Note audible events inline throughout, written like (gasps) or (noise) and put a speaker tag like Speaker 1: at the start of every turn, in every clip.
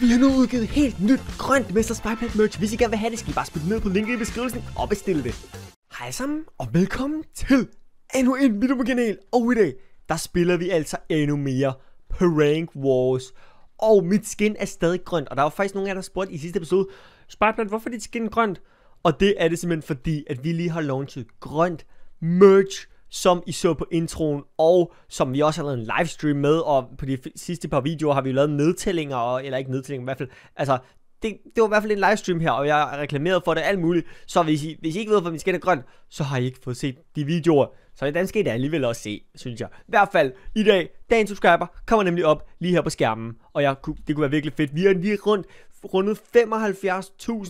Speaker 1: Vi har nu udgivet helt nyt grønt Mester Spyplant merch. Hvis I gerne vil have det, skal I bare spille ned på linket i beskrivelsen og bestille det. Hej sammen, og velkommen til endnu en video på kanal. Og i dag, der spiller vi altså endnu mere Prank Wars. Og mit skin er stadig grønt, og der var faktisk nogen af jer, der spurgte i sidste episode, Spyplant, hvorfor er dit skin grønt? Og det er det simpelthen fordi, at vi lige har launchet grønt merch som I så på introen, og som vi også har lavet en livestream med, og på de sidste par videoer har vi lavet nedtællinger, og, eller ikke nedtællinger, i hvert fald, altså, det, det var i hvert fald en livestream her, og jeg har reklameret for det alt muligt, så hvis I, hvis I ikke ved, hvor min skin er grøn, så har I ikke fået set de videoer, så hvordan skal I da alligevel også se, synes jeg. I hvert fald, i dag, dagens subscriber kommer nemlig op lige her på skærmen, og jeg, det kunne være virkelig fedt. Vi er lige rundt, rundet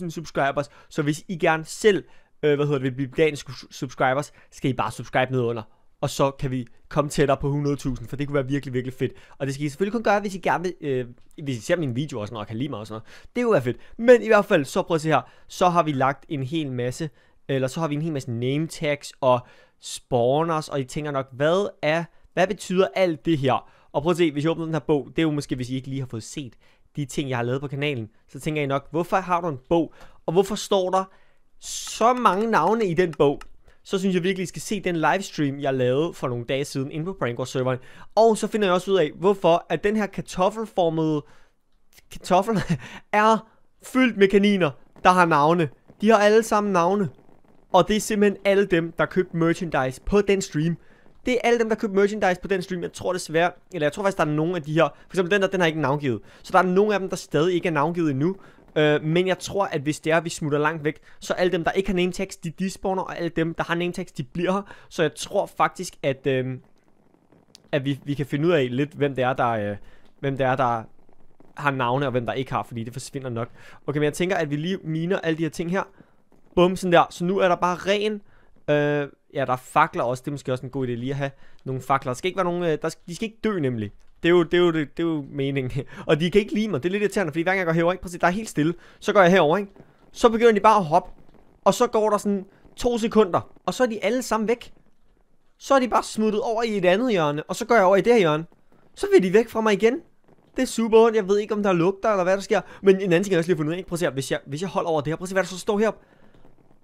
Speaker 1: 75.000 subscribers, så hvis I gerne selv øh, hvad hedder det, veganske subscribers, skal I bare subscribe ned under. Og så kan vi komme tættere på 100.000, for det kunne være virkelig, virkelig fedt. Og det skal I selvfølgelig kun gøre, hvis I gerne vil, øh, hvis I ser mine videoer og sådan noget, og kan lide mig og sådan noget. Det kunne være fedt. Men i hvert fald, så prøv at se her, så har vi lagt en hel masse, eller så har vi en hel masse name tags og spawners, og I tænker nok, hvad er, hvad betyder alt det her? Og prøv at se, hvis I åbner den her bog, det er jo måske, hvis I ikke lige har fået set de ting, jeg har lavet på kanalen, så tænker I nok, hvorfor har du en bog, og hvorfor står der så mange navne i den bog, så synes jeg virkelig, I skal se den livestream, jeg lavede for nogle dage siden inde på Prankor-serveren. Og så finder jeg også ud af, hvorfor at den her kartoffelformede kartoffel (laughs) er fyldt med kaniner, der har navne. De har alle sammen navne. Og det er simpelthen alle dem, der købte merchandise på den stream. Det er alle dem, der købte merchandise på den stream. Jeg tror desværre, eller jeg tror faktisk, der er nogen af de her. For eksempel den der, den har ikke navngivet. Så der er nogen af dem, der stadig ikke er navngivet endnu. Øh, men jeg tror, at hvis det er, at vi smutter langt væk, så alle dem, der ikke har name tags, de despawner, og alle dem, der har name tags, de bliver her. Så jeg tror faktisk, at, øh, at vi, vi kan finde ud af lidt, hvem det er, der, øh, hvem det er, der har navne, og hvem der ikke har, fordi det forsvinder nok. Okay, men jeg tænker, at vi lige miner alle de her ting her. Bum, sådan der. Så nu er der bare ren... Øh, ja, der er fakler også. Det er måske også en god idé lige at have nogle fakler. Der skal ikke være nogen... Øh, der skal, de skal ikke dø nemlig. Det er, jo, det, er jo, det, det er jo meningen. (laughs) Og de kan ikke lide mig. Det er lidt irriterende, fordi hver gang jeg går herover, ikke? Præcis, der er helt stille. Så går jeg herover, ikke? Så begynder de bare at hoppe. Og så går der sådan to sekunder. Og så er de alle sammen væk. Så er de bare smuttet over i et andet hjørne. Og så går jeg over i det her hjørne. Så vil de væk fra mig igen. Det er super ondt. Jeg ved ikke, om der lugter eller hvad der sker. Men en anden ting, jeg også lige har fundet ud af. Prøv at se, hvis jeg, hvis jeg holder over det her. Prøv at se, hvad der så står her.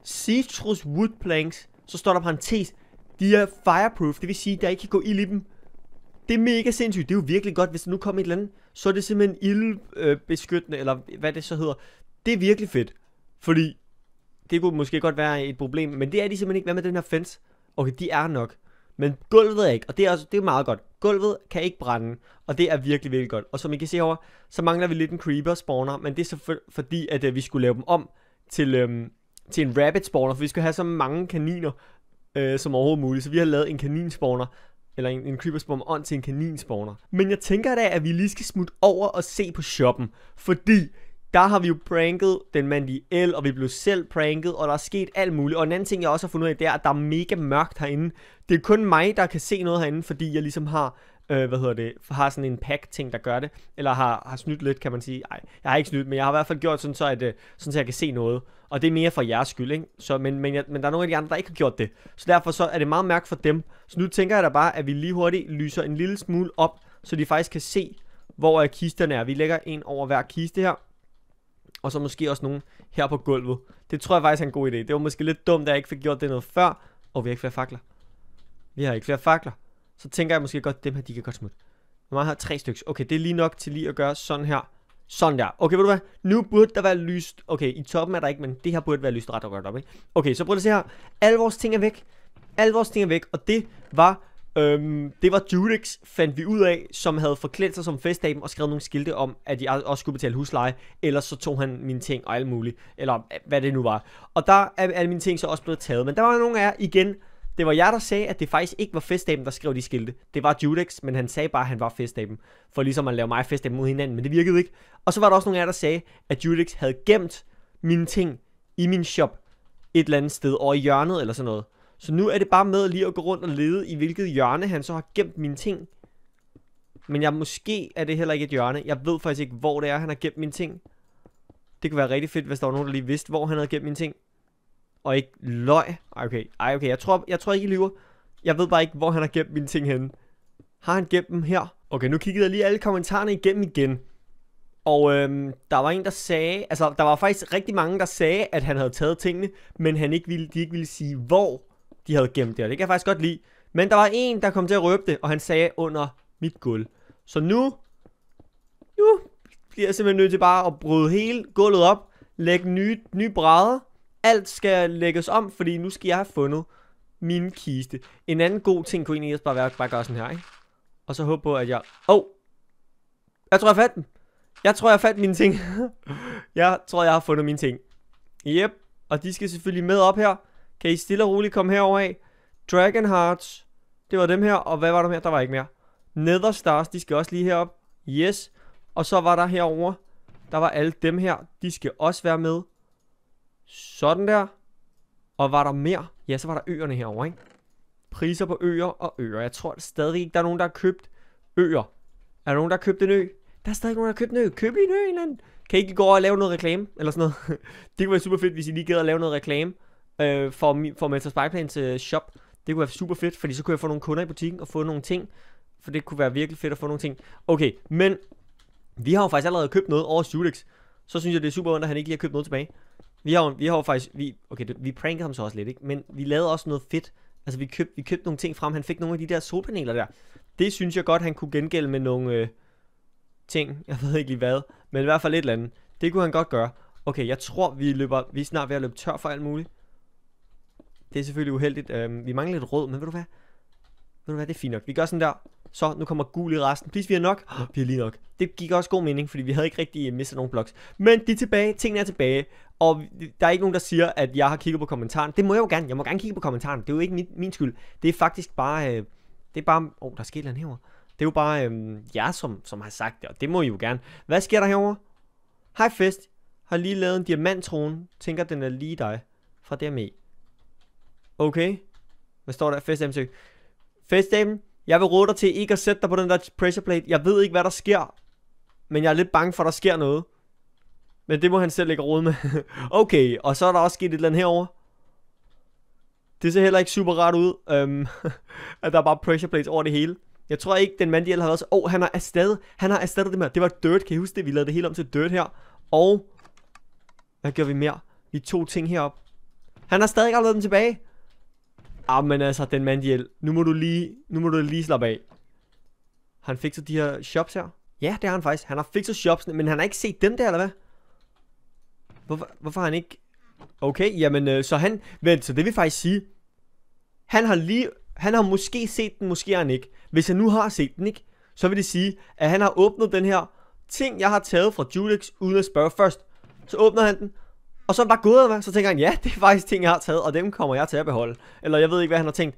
Speaker 1: Citrus wood planks. Så står der parentes. De er fireproof. Det vil sige, der ikke kan gå ild i dem. Det er mega sindssygt. Det er jo virkelig godt, hvis der nu kommer et eller andet, så er det simpelthen ildbeskyttende, øh, eller hvad det så hedder. Det er virkelig fedt, fordi det kunne måske godt være et problem, men det er de simpelthen ikke. Hvad med den her fence? Okay, de er nok. Men gulvet er ikke, og det er, også, det er meget godt. Gulvet kan ikke brænde, og det er virkelig, virkelig godt. Og som I kan se herovre, så mangler vi lidt en creeper spawner, men det er så fordi, at at øh, vi skulle lave dem om til, øhm, til en rabbit spawner, for vi skal have så mange kaniner øh, som overhovedet muligt. Så vi har lavet en kaninspawner, eller en, en creeper spawner on til en kanin spawner. Men jeg tænker da, at vi lige skal smutte over og se på shoppen, fordi der har vi jo pranket den mandige el, og vi blev selv pranket, og der er sket alt muligt. Og en anden ting, jeg også har fundet ud af, det er, at der er mega mørkt herinde. Det er kun mig, der kan se noget herinde, fordi jeg ligesom har øh, hvad hedder det, har sådan en pack-ting, der gør det, eller har, har snydt lidt, kan man sige. Nej, jeg har ikke snydt, men jeg har i hvert fald gjort sådan, så, at, øh, sådan, så jeg kan se noget. Og det er mere for jeres skyld, ikke? Så, men, men, jeg, men der er nogle af de andre, der ikke har gjort det. Så derfor så er det meget mærkt for dem. Så nu tænker jeg da bare, at vi lige hurtigt lyser en lille smule op, så de faktisk kan se, hvor kisterne er. Vi lægger en over hver kiste her, og så måske også nogen her på gulvet. Det tror jeg faktisk er en god idé. Det var måske lidt dumt, at jeg ikke fik gjort det noget før. Og vi har ikke flere fakler. Vi har ikke flere fakler så tænker jeg måske godt, dem her, de kan godt smutte. Hvor meget har tre stykker? Okay, det er lige nok til lige at gøre sådan her. Sådan der. Okay, ved du hvad? Nu burde der være lyst. Okay, i toppen er der ikke, men det her burde være lyst ret og godt op, ikke? Okay, så prøv at se her. Alle vores ting er væk. Alle vores ting er væk, og det var... Øhm, det var Judix, fandt vi ud af, som havde forklædt sig som festdagen og skrevet nogle skilte om, at de også skulle betale husleje, ellers så tog han mine ting og alt muligt, eller øh, hvad det nu var. Og der er alle mine ting så også blevet taget, men der var nogle af jer igen, det var jeg, der sagde, at det faktisk ikke var festaben, der skrev de skilte. Det var Judex, men han sagde bare, at han var festaben. For ligesom at lave mig festaben mod hinanden, men det virkede ikke. Og så var der også nogle af jer, der sagde, at Judex havde gemt mine ting i min shop et eller andet sted over i hjørnet eller sådan noget. Så nu er det bare med lige at gå rundt og lede i hvilket hjørne han så har gemt mine ting. Men jeg måske er det heller ikke et hjørne. Jeg ved faktisk ikke, hvor det er, han har gemt mine ting. Det kunne være rigtig fedt, hvis der var nogen, der lige vidste, hvor han havde gemt mine ting og ikke løg. Ej, okay, Ej, okay. Jeg tror, jeg tror ikke, I lyver. Jeg ved bare ikke, hvor han har gemt mine ting henne. Har han gemt dem her? Okay, nu kiggede jeg lige alle kommentarerne igennem igen. Og øhm, der var en, der sagde, altså der var faktisk rigtig mange, der sagde, at han havde taget tingene, men han ikke ville, de ikke ville sige, hvor de havde gemt det, og det kan jeg faktisk godt lide. Men der var en, der kom til at røbe det, og han sagde under mit gulv. Så nu, nu bliver jeg simpelthen nødt til bare at bryde hele gulvet op, lægge nye, nye brædder, alt skal lægges om, fordi nu skal jeg have fundet min kiste. En anden god ting kunne egentlig bare være at bare gøre sådan her, ikke? Og så håbe på, at jeg... Åh! Oh! Jeg tror, jeg fandt den! Jeg tror, jeg fandt mine ting. (laughs) jeg tror, jeg har fundet mine ting. Yep. Og de skal selvfølgelig med op her. Kan I stille og roligt komme herover af? Dragon Hearts. Det var dem her. Og hvad var der mere? Der var ikke mere. Nether Stars, de skal også lige herop. Yes. Og så var der herover. Der var alle dem her. De skal også være med. Sådan der. Og var der mere? Ja, så var der øerne herover, ikke? Priser på øer og øer. Jeg tror stadig ikke, der er nogen, der har købt øer. Er der nogen, der har købt en ø? Der er stadig nogen, der har købt en ø. Køb lige en ø, en eller anden. Kan I ikke gå over og lave noget reklame? Eller sådan noget. (laughs) det kunne være super fedt, hvis I lige gad at lave noget reklame øh, for, for Mentor Spyplans til shop. Det kunne være super fedt, fordi så kunne jeg få nogle kunder i butikken og få nogle ting. For det kunne være virkelig fedt at få nogle ting. Okay, men vi har jo faktisk allerede købt noget over Judex. Så synes jeg, det er super ondt, at han ikke lige har købt noget tilbage. Vi har, vi har faktisk, vi, okay, vi prankede ham så også lidt, ikke? men vi lavede også noget fedt. Altså vi købte vi købte nogle ting frem, han fik nogle af de der solpaneler der. Det synes jeg godt, han kunne gengælde med nogle øh, ting, (laughs) jeg ved ikke lige hvad, men i hvert fald et eller andet. Det kunne han godt gøre. Okay, jeg tror, vi, løber, vi er snart ved at løbe tør for alt muligt. Det er selvfølgelig uheldigt. Øhm, vi mangler lidt rød, men ved du hvad? Ved du hvad, det er fint nok. Vi gør sådan der så nu kommer gul i resten. Please, vi er nok. Oh, (gasps) vi er lige nok. Det gik også god mening, fordi vi havde ikke rigtig øh, mistet nogen blocks. Men de er tilbage, tingene er tilbage, og der er ikke nogen, der siger, at jeg har kigget på kommentaren. Det må jeg jo gerne. Jeg må gerne kigge på kommentaren. Det er jo ikke min, min skyld. Det er faktisk bare... Øh, det er bare... Åh, oh, der sker noget herovre. Det er jo bare øh, jer, som, som har sagt det, og det må I jo gerne. Hvad sker der herovre? Hej Fest. Har lige lavet en diamanttrone. Tænker, den er lige dig. Fra DME. Okay. Hvad står der? Fest MC. Festdamen jeg vil råde dig til ikke at sætte dig på den der pressure plate. Jeg ved ikke, hvad der sker. Men jeg er lidt bange for, at der sker noget. Men det må han selv ikke råde med. (laughs) okay, og så er der også sket et eller andet herovre. Det ser heller ikke super rart ud, Um, (laughs) at der er bare pressure plates over det hele. Jeg tror ikke, den mand, de havde også... Åh, oh, han har erstattet, han har erstattet det med... Det var dirt, kan I huske det? Vi lavede det hele om til dirt her. Og... Hvad gør vi mere? Vi tog ting herop. Han har stadig ikke lavet den tilbage. Ah, men altså, den mand ihjel. Nu må du lige, nu må du lige slappe af. Han så de her shops her? Ja, det har han faktisk. Han har fikset shopsene, men han har ikke set dem der, eller hvad? Hvorfor, hvorfor har han ikke... Okay, jamen, øh, så han... Vent, så det vil faktisk sige... Han har lige... Han har måske set den, måske han ikke. Hvis han nu har set den, ikke? Så vil det sige, at han har åbnet den her ting, jeg har taget fra Julix, uden at spørge først. Så åbner han den, og så er det bare gået, hvad? Så tænker han, ja, det er faktisk ting, jeg har taget, og dem kommer jeg til at beholde. Eller jeg ved ikke, hvad han har tænkt.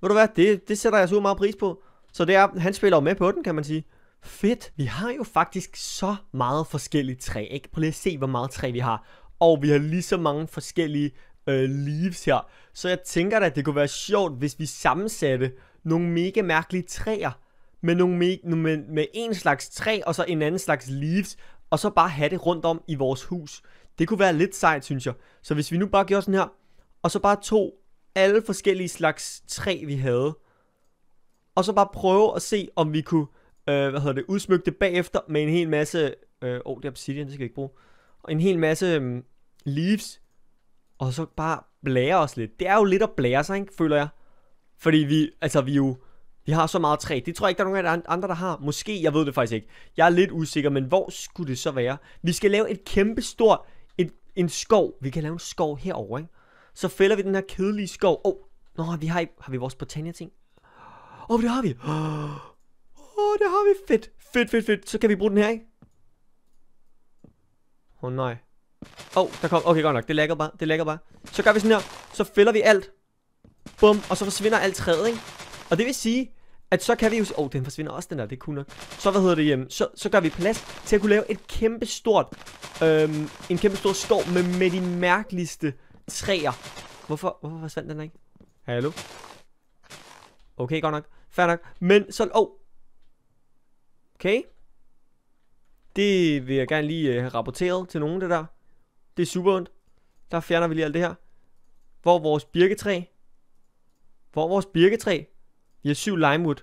Speaker 1: Ved du hvad, det, det sætter jeg så meget pris på. Så det er, han spiller jo med på den, kan man sige. Fedt, vi har jo faktisk så meget forskellige træ, ikke? Prøv lige at se, hvor meget træ vi har. Og vi har lige så mange forskellige øh, leaves her. Så jeg tænker da, at det kunne være sjovt, hvis vi sammensatte nogle mega mærkelige træer. Med, nogle me- med, med en slags træ, og så en anden slags leaves. Og så bare have det rundt om i vores hus. Det kunne være lidt sejt, synes jeg. Så hvis vi nu bare gjorde sådan her, og så bare tog alle forskellige slags træ, vi havde, og så bare prøve at se, om vi kunne øh, hvad hedder det, udsmykke det bagefter med en hel masse... Øh, oh, det er obsidian, det skal jeg ikke bruge. Og en hel masse øh, leaves, og så bare blære os lidt. Det er jo lidt at blære sig, ikke, føler jeg. Fordi vi, altså vi jo, vi har så meget træ. Det tror jeg ikke, der er nogen andre, der har. Måske, jeg ved det faktisk ikke. Jeg er lidt usikker, men hvor skulle det så være? Vi skal lave et kæmpe stort en skov. Vi kan lave en skov herovre, ikke? Så fælder vi den her kedelige skov. Åh, oh, nå, vi har, vi, har vi vores Britannia-ting? Åh, oh, det har vi. (gasps) Åh, oh, det har vi. Fedt, fedt, fedt, fedt. Så kan vi bruge den her, ikke? Åh, oh, nej. Åh, oh, der kom. Okay, godt nok. Det lægger bare. Det lægger bare. Så gør vi sådan her. Så fælder vi alt. Bum. Og så forsvinder alt træet, ikke? Og det vil sige, at så kan vi jo... Oh, den forsvinder også, den der. Det kunne Så, hvad hedder det hjem? Så, så gør vi plads til at kunne lave et kæmpe stort... Øhm, en kæmpe stor skov med, med de mærkeligste træer. Hvorfor, hvorfor forsvandt den der ikke? Hallo? Okay, godt nok. Fair nok. Men så... Oh. Okay. Det vil jeg gerne lige øh, have rapporteret til nogen, det der. Det er super ondt. Der fjerner vi lige alt det her. Hvor vores birketræ? Hvor vores birketræ? Vi har syv limewood.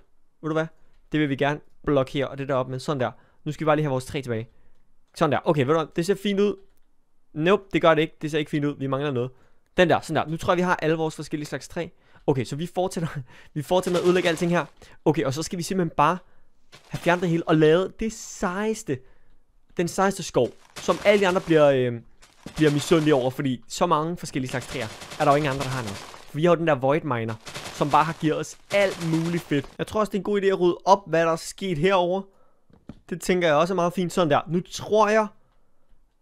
Speaker 1: Ved du hvad? Det vil vi gerne blokere, og det deroppe med. Sådan der. Nu skal vi bare lige have vores tre tilbage. Sådan der. Okay, ved du hvad? Det ser fint ud. Nope, det gør det ikke. Det ser ikke fint ud. Vi mangler noget. Den der, sådan der. Nu tror jeg, vi har alle vores forskellige slags træ. Okay, så vi fortsætter, (laughs) vi fortsætter med at ødelægge alting her. Okay, og så skal vi simpelthen bare have fjernet det hele og lavet det sejeste, den sejeste skov, som alle de andre bliver, øh, bliver misundelige over, fordi så mange forskellige slags træer er der jo ingen andre, der har noget. Vi har jo den der Void Miner, som bare har givet os alt muligt fedt. Jeg tror også, det er en god idé at rydde op, hvad der er sket herover. Det tænker jeg også er meget fint. Sådan der. Nu tror jeg,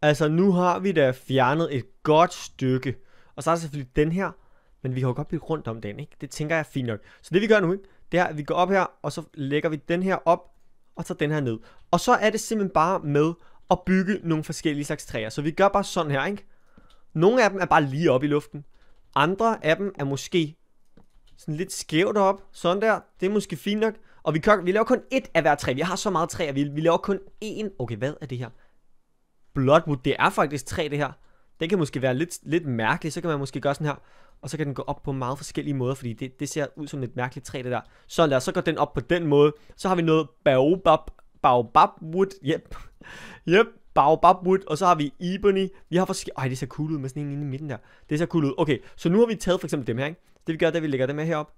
Speaker 1: altså nu har vi da fjernet et godt stykke. Og så er der selvfølgelig den her, men vi har jo godt blivet rundt om den, ikke? Det tænker jeg er fint nok. Så det vi gør nu, ikke? Det er, at vi går op her, og så lægger vi den her op, og så den her ned. Og så er det simpelthen bare med at bygge nogle forskellige slags træer. Så vi gør bare sådan her, ikke? Nogle af dem er bare lige op i luften. Andre af dem er måske sådan lidt skævt op. Sådan der. Det er måske fint nok. Og vi, kan, vi laver kun et af hver træ. Vi har så meget at Vi, vi laver kun én. Okay, hvad er det her? Bloodwood. Det er faktisk træ, det her. Den kan måske være lidt, lidt mærkelig. Så kan man måske gøre sådan her. Og så kan den gå op på meget forskellige måder, fordi det, det ser ud som et mærkeligt træ, det der. Så lad os så går den op på den måde. Så har vi noget baobab. Baobab wood. Yep. Yep. Baobabwood, og så har vi Ebony. Vi har forskellige... Ej, det ser cool ud med sådan en inde i midten der. Det ser cool ud. Okay, så nu har vi taget for eksempel dem her, ikke? Det vi gør, det er, at vi lægger dem her herop.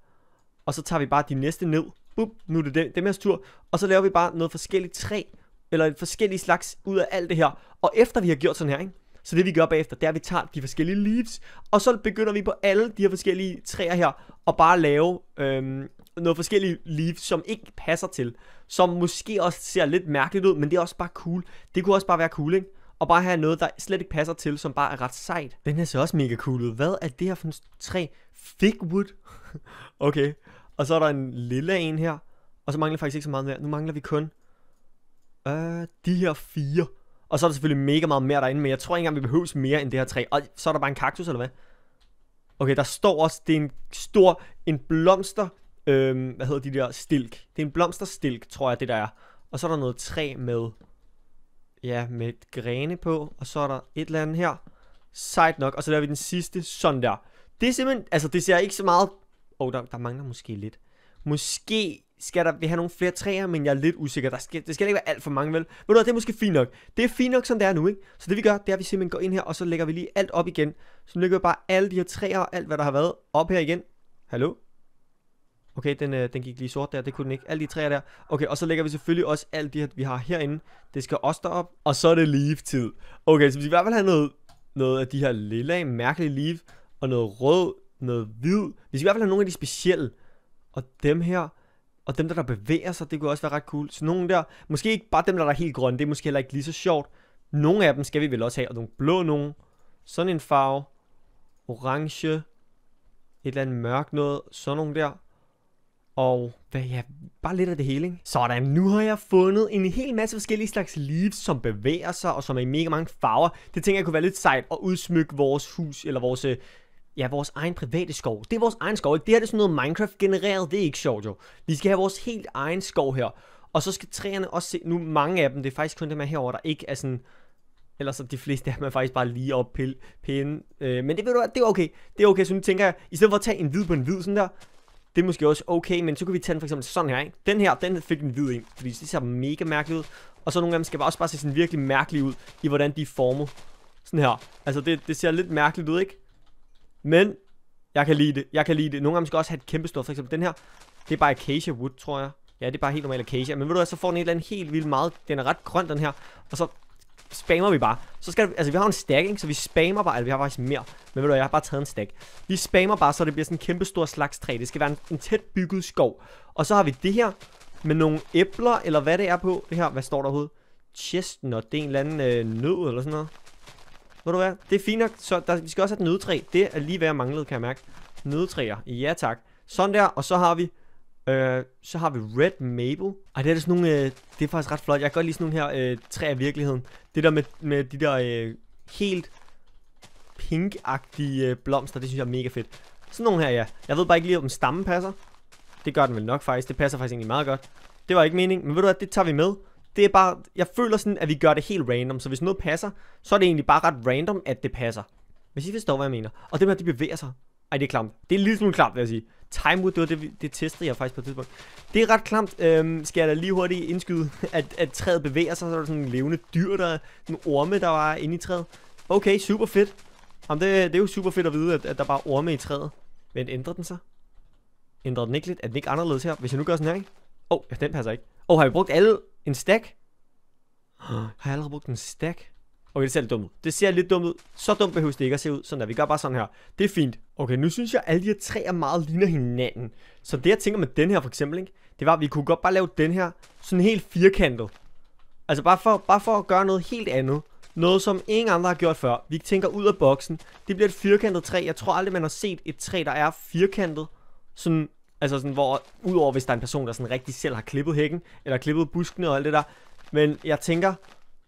Speaker 1: Og så tager vi bare de næste ned. Bup, nu er det dem, dem her tur. Og så laver vi bare noget forskelligt træ, eller et forskellige slags ud af alt det her. Og efter vi har gjort sådan her, ikke? Så det vi gør bagefter, det er, at vi tager de forskellige leaves, og så begynder vi på alle de her forskellige træer her, og bare lave øhm, noget forskellige liv, som ikke passer til. Som måske også ser lidt mærkeligt ud, men det er også bare cool. Det kunne også bare være cool, ikke? Og bare have noget, der slet ikke passer til, som bare er ret sejt. Den her ser også mega cool ud. Hvad er det her for en træ? Figwood? (laughs) okay. Og så er der en lille en her. Og så mangler faktisk ikke så meget mere. Nu mangler vi kun øh, de her fire. Og så er der selvfølgelig mega meget mere derinde, men jeg tror ikke engang, vi behøves mere end det her træ. Og så er der bare en kaktus, eller hvad? Okay, der står også, det er en stor, en blomster Øhm, hvad hedder de der stilk? Det er en blomsterstilk, tror jeg, det der er. Og så er der noget træ med, ja, med et grene på. Og så er der et eller andet her. Sejt nok. Og så laver vi den sidste sådan der. Det er simpelthen, altså det ser ikke så meget... Åh, oh, der, der mangler måske lidt. Måske skal der, vi have nogle flere træer, men jeg er lidt usikker. Der skal, det skal ikke være alt for mange, vel? Ved du det er måske fint nok. Det er fint nok, som det er nu, ikke? Så det vi gør, det er, at vi simpelthen går ind her, og så lægger vi lige alt op igen. Så nu lægger vi bare alle de her træer og alt, hvad der har været, op her igen. Hallo? Okay, den, øh, den gik lige sort der, det kunne den ikke. Alle de træer der. Okay, og så lægger vi selvfølgelig også alt det, vi har herinde. Det skal også derop. Og så er det leaf-tid. Okay, så vi skal i hvert fald have noget, noget af de her lilla, mærkelige leaf. Og noget rød, noget hvid. Vi skal i hvert fald have nogle af de specielle. Og dem her, og dem der, der bevæger sig, det kunne også være ret cool. Så nogle der, måske ikke bare dem der, er helt grønne, det er måske heller ikke lige så sjovt. Nogle af dem skal vi vel også have, og nogle blå nogle. Sådan en farve. Orange. Et eller andet mørkt noget. Sådan nogle der. Og hvad, ja, bare lidt af det hele, ikke? Sådan, nu har jeg fundet en hel masse forskellige slags leaves, som bevæger sig, og som er i mega mange farver. Det tænker jeg kunne være lidt sejt at udsmykke vores hus, eller vores, øh, ja, vores egen private skov. Det er vores egen skov, ikke? Det her det er sådan noget Minecraft genereret, det er ikke sjovt jo. Vi skal have vores helt egen skov her. Og så skal træerne også se, nu mange af dem, det er faktisk kun dem her herovre, der ikke er sådan, Ellers så de fleste af dem er faktisk bare lige op pille, pinde. Øh, men det ved du hvad, det er okay. Det er okay, så nu tænker jeg, i stedet for at tage en hvid på en hvid sådan der, det er måske også okay, men så kan vi tage den for eksempel sådan her, ikke? Den her, den fik en hvid ind, fordi det ser mega mærkeligt ud. Og så nogle af dem skal bare også bare se sådan virkelig mærkeligt ud, i hvordan de er formet. Sådan her. Altså, det, det ser lidt mærkeligt ud, ikke? Men, jeg kan lide det. Jeg kan lide det. Nogle af dem skal også have et kæmpe stort, for eksempel den her. Det er bare acacia wood, tror jeg. Ja, det er bare helt normal acacia. Men ved du hvad, så får den et eller andet helt vildt meget. Den er ret grøn, den her. Og så spammer vi bare. Så skal, vi, altså vi har en stack, ikke? så vi spammer bare, altså vi har faktisk mere, men ved du, jeg har bare taget en stack. Vi spammer bare, så det bliver sådan en kæmpe stor slags træ. Det skal være en, en tæt bygget skov. Og så har vi det her med nogle æbler, eller hvad det er på. Det her, hvad står der overhovedet? Chestnut, det er en eller anden øh, nød eller sådan noget. Ved du hvad, det er fint nok, så der, vi skal også have et nødtræ. Det er lige hvad jeg manglede, kan jeg mærke. Nødtræer, ja tak. Sådan der, og så har vi Øh, så har vi Red Maple. Ej, det er sådan altså nogle, øh, det er faktisk ret flot. Jeg kan godt lide sådan nogle her øh, træer af virkeligheden. Det der med, med de der øh, helt pinkagtige øh, blomster, det synes jeg er mega fedt. Sådan nogle her, ja. Jeg ved bare ikke lige, om stammen passer. Det gør den vel nok faktisk. Det passer faktisk egentlig meget godt. Det var ikke meningen, men ved du hvad, det tager vi med. Det er bare, jeg føler sådan, at vi gør det helt random, så hvis noget passer, så er det egentlig bare ret random, at det passer. Hvis I forstår, hvad jeg mener. Og dem at de bevæger sig. Ej, det er klamt. Det er lidt smule klamt, vil jeg sige. Time Wood, det var det, det testede jeg faktisk på et tidspunkt. Det er ret klamt, øhm, skal jeg da lige hurtigt indskyde, at, at træet bevæger sig, så er der sådan en levende dyr, der en orme, der var inde i træet. Okay, super fedt. Jamen, det, det er jo super fedt at vide, at, at der bare er orme i træet. Men ændrer den sig? Ændrer den ikke lidt? Er den ikke anderledes her? Hvis jeg nu gør sådan her, ikke? Åh, oh, den passer ikke. Åh, oh, har vi brugt alle en stack? Oh, har jeg allerede brugt en stack? Okay, det ser lidt dumt ud. Det ser lidt dumt ud. Så dumt behøver det ikke at se ud. Sådan der. Vi gør bare sådan her. Det er fint. Okay, nu synes jeg, at alle de her træer meget ligner hinanden. Så det, jeg tænker med den her for eksempel, ikke? det var, at vi kunne godt bare lave den her sådan helt firkantet. Altså bare for, bare for at gøre noget helt andet. Noget, som ingen andre har gjort før. Vi tænker ud af boksen. Det bliver et firkantet træ. Jeg tror aldrig, man har set et træ, der er firkantet. Sådan, altså sådan, hvor, udover hvis der er en person, der sådan rigtig selv har klippet hækken, eller klippet buskene og alt det der. Men jeg tænker,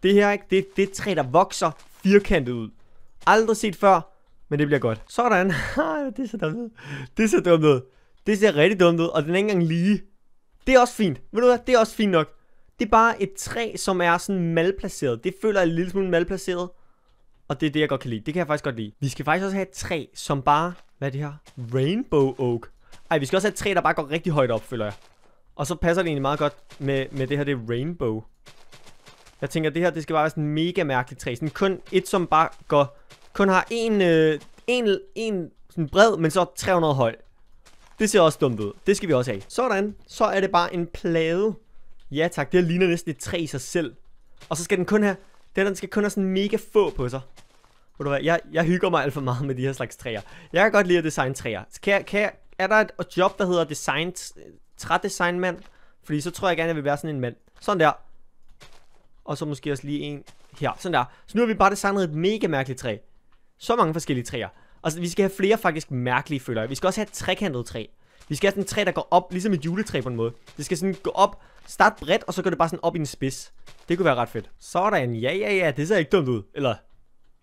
Speaker 1: det her, ikke? Det, det er et træ, der vokser firkantet ud. Aldrig set før, men det bliver godt. Sådan. (laughs) det ser dumt ud. Det ser dumt ud. Det ser rigtig dumt ud, og den er ikke engang lige. Det er også fint. Ved du hvad? Det er også fint nok. Det er bare et træ, som er sådan malplaceret. Det føler jeg en lille smule malplaceret. Og det er det, jeg godt kan lide. Det kan jeg faktisk godt lide. Vi skal faktisk også have et træ, som bare... Hvad er det her? Rainbow oak. Ej, vi skal også have et træ, der bare går rigtig højt op, føler jeg. Og så passer det egentlig meget godt med, med det her, det rainbow. Jeg tænker, det her det skal bare være sådan en mega mærkelig træ. Sådan kun et, som bare går... Kun har en, øh, en, en sådan bred, men så 300 høj. Det ser også dumt ud. Det skal vi også have. Sådan. Så er det bare en plade. Ja tak, det her ligner næsten et træ i sig selv. Og så skal den kun have... Den, den skal kun have sådan mega få på sig. Ved du hvad, jeg, jeg hygger mig alt for meget med de her slags træer. Jeg kan godt lide at designe træer. Kan jeg, kan jeg, er der et job, der hedder design, trædesignmand? Fordi så tror jeg gerne, jeg vil være sådan en mand. Sådan der. Og så måske også lige en her. Sådan der. Så nu har vi bare designet et mega mærkeligt træ. Så mange forskellige træer. Og så, vi skal have flere faktisk mærkelige, følger. Vi skal også have et trekantet træ. Vi skal have sådan et træ, der går op, ligesom et juletræ på en måde. Det skal sådan gå op, starte bredt, og så går det bare sådan op i en spids. Det kunne være ret fedt. Sådan, ja, ja, ja, det ser ikke dumt ud. Eller,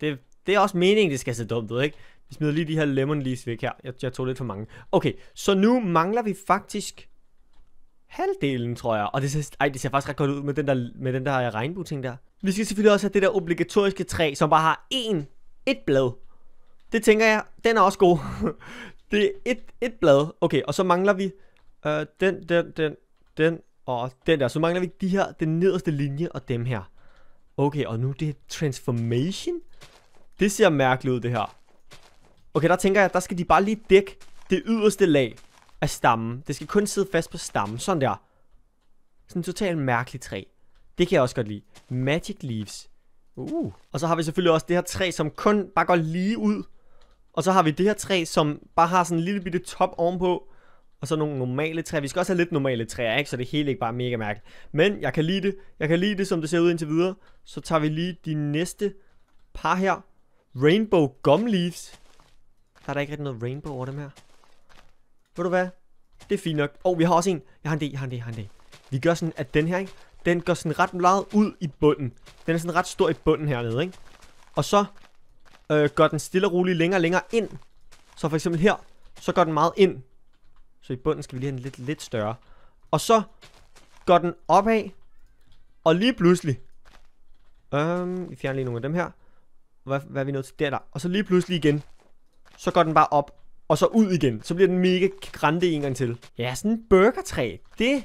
Speaker 1: det, det er også meningen, det skal se dumt ud, ikke? Vi smider lige de her lemon leaves væk her. Jeg, jeg tog lidt for mange. Okay, så nu mangler vi faktisk halvdelen, tror jeg. Og det ser, ej, det ser faktisk ret godt ud med den der, med den der regnbue-ting der. Vi skal selvfølgelig også have det der obligatoriske træ, som bare har én, et blad. Det tænker jeg, den er også god. (laughs) det er et, et blad. Okay, og så mangler vi øh, den, den, den, den og den der. Så mangler vi de her, den nederste linje og dem her. Okay, og nu det er transformation. Det ser mærkeligt ud, det her. Okay, der tænker jeg, der skal de bare lige dække det yderste lag af stammen. Det skal kun sidde fast på stammen. Sådan der. Sådan en totalt mærkelig træ. Det kan jeg også godt lide. Magic Leaves. Uh. Og så har vi selvfølgelig også det her træ, som kun bare går lige ud. Og så har vi det her træ, som bare har sådan en lille bitte top ovenpå. Og så nogle normale træer. Vi skal også have lidt normale træer, ikke? Så det hele ikke bare mega mærkeligt. Men jeg kan lide det. Jeg kan lide det, som det ser ud indtil videre. Så tager vi lige de næste par her. Rainbow Gum Leaves. Der er der ikke rigtig noget rainbow over dem her. Ved du hvad? Det er fint nok. Og oh, vi har også en. Jeg har en D, jeg har en D, jeg har en D. Vi gør sådan, at den her, ikke? Den går sådan ret meget ud i bunden. Den er sådan ret stor i bunden hernede, ikke? Og så øh, går den stille og roligt længere og længere ind. Så for eksempel her, så går den meget ind. Så i bunden skal vi lige have den lidt, lidt større. Og så går den opad. Og lige pludselig. Øhm, vi fjerner lige nogle af dem her. Hvad, hvad er vi nået til der der? Og så lige pludselig igen. Så går den bare op og så ud igen. Så bliver den mega grande en gang til. Ja, sådan en burgertræ. Det er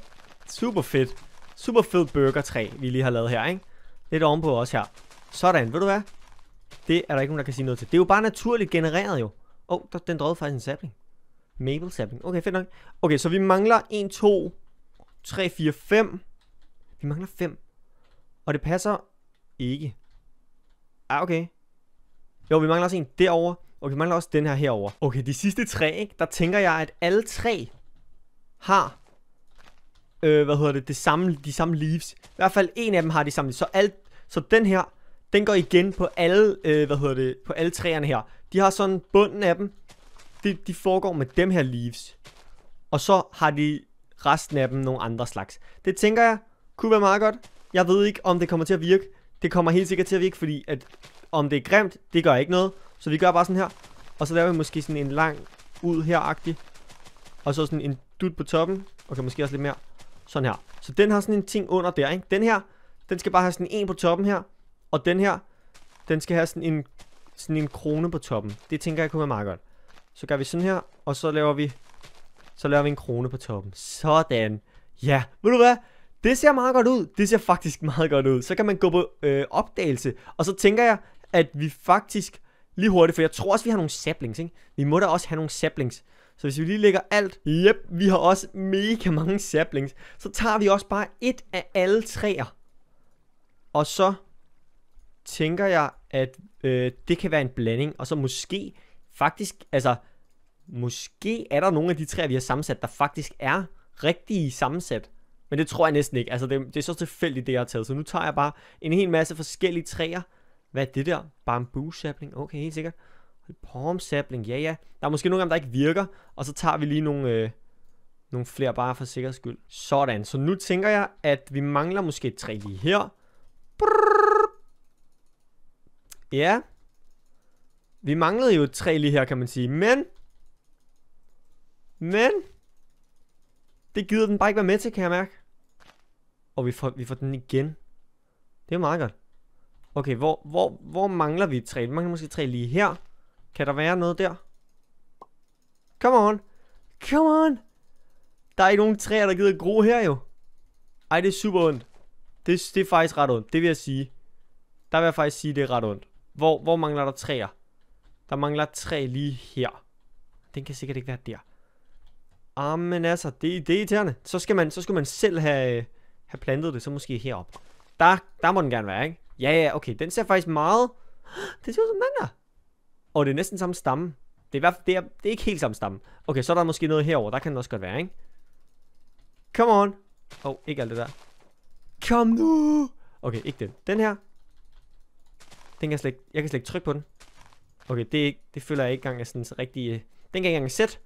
Speaker 1: super fedt. Super fed burgertræ, vi lige har lavet her, ikke? Lidt ovenpå også her. Sådan, ved du hvad? Det er der ikke nogen, der kan sige noget til. Det er jo bare naturligt genereret jo. Åh, oh, der, den drøjede faktisk en sapling. Maple sapling. Okay, fedt nok. Okay, så vi mangler 1, 2, 3, 4, 5. Vi mangler 5. Og det passer ikke. Ah, okay. Jo, vi mangler også en derovre. Okay, vi mangler også den her herover. Okay, de sidste tre, ikke? Der tænker jeg, at alle tre har... Øh, hvad hedder det? det samme, de samme leaves. I hvert fald en af dem har de samme Så, alt, så den her, den går igen på alle, øh, hvad hedder det? På alle træerne her. De har sådan bunden af dem. De, de foregår med dem her leaves. Og så har de resten af dem nogle andre slags. Det tænker jeg kunne være meget godt. Jeg ved ikke, om det kommer til at virke. Det kommer helt sikkert til at virke, fordi at om det er grimt, det gør ikke noget. Så vi gør bare sådan her. Og så laver vi måske sådan en lang ud her-agtig. Og så sådan en dut på toppen. Og Okay, måske også lidt mere. Sådan her. Så den har sådan en ting under der, ikke? Den her, den skal bare have sådan en på toppen her. Og den her, den skal have sådan en, sådan en krone på toppen. Det tænker jeg kunne være meget godt. Så gør vi sådan her, og så laver vi, så laver vi en krone på toppen. Sådan. Ja, ved du hvad? Det ser meget godt ud. Det ser faktisk meget godt ud. Så kan man gå på øh, opdagelse. Og så tænker jeg, at vi faktisk lige hurtigt, for jeg tror også, vi har nogle saplings, ikke? Vi må da også have nogle saplings. Så hvis vi lige lægger alt, yep, vi har også mega mange saplings, så tager vi også bare et af alle træer. Og så tænker jeg, at øh, det kan være en blanding, og så måske faktisk, altså, måske er der nogle af de træer, vi har sammensat, der faktisk er rigtige sammensat. Men det tror jeg næsten ikke. Altså, det, det er så tilfældigt, det jeg har taget. Så nu tager jeg bare en hel masse forskellige træer, hvad er det der? Bamboo sapling. Okay, helt sikkert. Palm sapling, ja ja. Der er måske nogle gange, der ikke virker, og så tager vi lige nogle, øh, nogle flere bare for sikkerheds skyld. Sådan, så nu tænker jeg, at vi mangler måske tre lige her. Brrr. Ja. Vi manglede jo tre lige her, kan man sige. Men. Men. Det gider den bare ikke være med til, kan jeg mærke. Og vi får, vi får den igen. Det er meget godt. Okay, hvor, hvor, hvor mangler vi et træ? Vi mangler måske træ lige her. Kan der være noget der? Come on. Come on. Der er ikke nogen træer, der gider gro her jo. Ej, det er super ondt. Det, det er faktisk ret ondt. Det vil jeg sige. Der vil jeg faktisk sige, det er ret ondt. Hvor, hvor mangler der træer? Der mangler træ lige her. Den kan sikkert ikke være der. Amen ah, men altså, det, det er irriterende. Så skal man, så skulle man selv have, øh, have plantet det, så måske herop. Der, der må den gerne være, ikke? Ja, ja, okay. Den ser faktisk meget... Det ser ud som den der. Og det er næsten samme stamme. Det er, hvert fald, det, er, det er ikke helt samme stamme. Okay, så er der måske noget herover. Der kan det også godt være, ikke? Come on. Åh, oh, ikke alt det der. Kom nu. Okay, ikke den. Den her. Den kan jeg, slet ikke, jeg kan slet ikke trykke på den. Okay, det, det føler jeg ikke engang er sådan så rigtig... Øh, den kan jeg ikke engang sætte.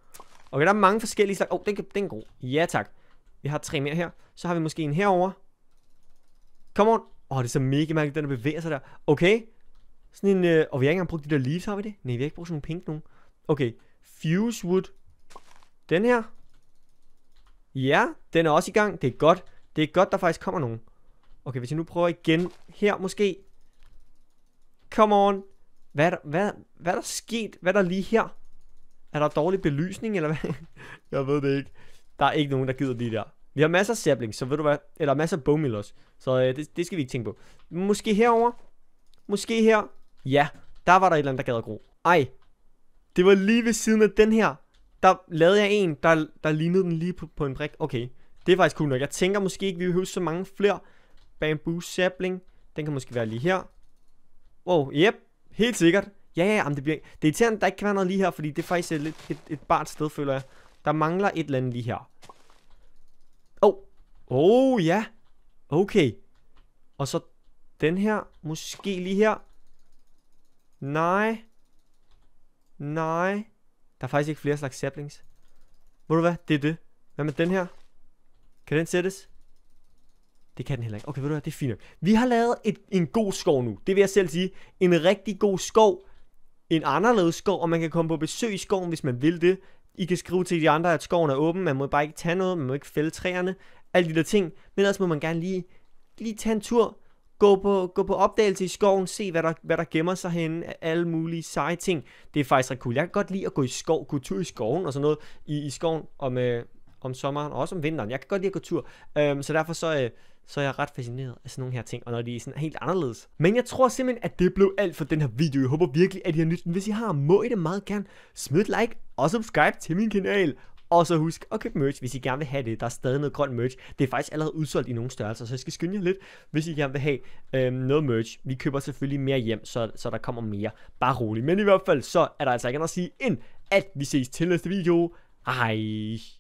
Speaker 1: Okay, der er mange forskellige slags... Åh, oh, den, kan, den er god. Ja, tak. Vi har tre mere her. Så har vi måske en herover. Come on. Åh, oh, det er så mega mærkeligt, den der bevæger sig der. Okay. Sådan en, øh, og vi har ikke engang brugt de der leaves, har vi det? Nej, vi har ikke brugt sådan nogle pink nogen. Okay. Fuse wood. Den her. Ja, den er også i gang. Det er godt. Det er godt, der faktisk kommer nogen. Okay, hvis jeg nu prøver igen her måske. Come on. Hvad er der, hvad, hvad er der sket? Hvad er der lige her? Er der dårlig belysning, eller hvad? (laughs) jeg ved det ikke. Der er ikke nogen, der gider lige der. Vi har masser af saplings, så ved du hvad, eller masser af også, så øh, det, det skal vi ikke tænke på. Måske herover, Måske her. Ja, der var der et eller andet, der gad at gro. Ej, det var lige ved siden af den her. Der lavede jeg en, der, der lignede den lige på, på en brik. Okay, det er faktisk cool nok. Jeg tænker måske ikke, vi vil så mange flere. Bamboo sapling. Den kan måske være lige her. Wow, yep. Helt sikkert. Ja, ja, jamen det bliver... Det er irriterende, at der ikke kan være noget lige her, fordi det er faktisk et, et, et bart sted, føler jeg. Der mangler et eller andet lige her. Oh ja. Okay. Og så den her. Måske lige her. Nej. Nej. Der er faktisk ikke flere slags saplings. Må du hvad? Det er det. Hvad med den her? Kan den sættes? Det kan den heller ikke. Okay, ved du hvad? Det er fint. Vi har lavet et, en god skov nu. Det vil jeg selv sige. En rigtig god skov. En anderledes skov, og man kan komme på besøg i skoven, hvis man vil det. I kan skrive til de andre, at skoven er åben, man må bare ikke tage noget, man må ikke fælde træerne alle de der ting. Men ellers må man gerne lige, lige tage en tur, gå på, gå på opdagelse i skoven, se hvad der, hvad der gemmer sig henne, alle mulige seje ting. Det er faktisk ret cool. Jeg kan godt lide at gå i skov, gå tur i skoven og sådan noget, i, i skoven om, øh, om sommeren og også om vinteren. Jeg kan godt lide at gå tur, øhm, så derfor så, øh, så er jeg ret fascineret af sådan nogle her ting, og når de er sådan helt anderledes. Men jeg tror simpelthen, at det blev alt for den her video. Jeg håber virkelig, at I har nydt den. Hvis I har, må I det meget gerne. Smid et like og subscribe til min kanal. Og så husk at købe merch, hvis I gerne vil have det. Der er stadig noget grønt merch. Det er faktisk allerede udsolgt i nogle størrelser, så jeg skal skynde jer lidt, hvis I gerne vil have øh, noget merch. Vi køber selvfølgelig mere hjem, så, så der kommer mere. Bare roligt. Men i hvert fald, så er der altså ikke andet at sige end, at vi ses til næste video. Hej.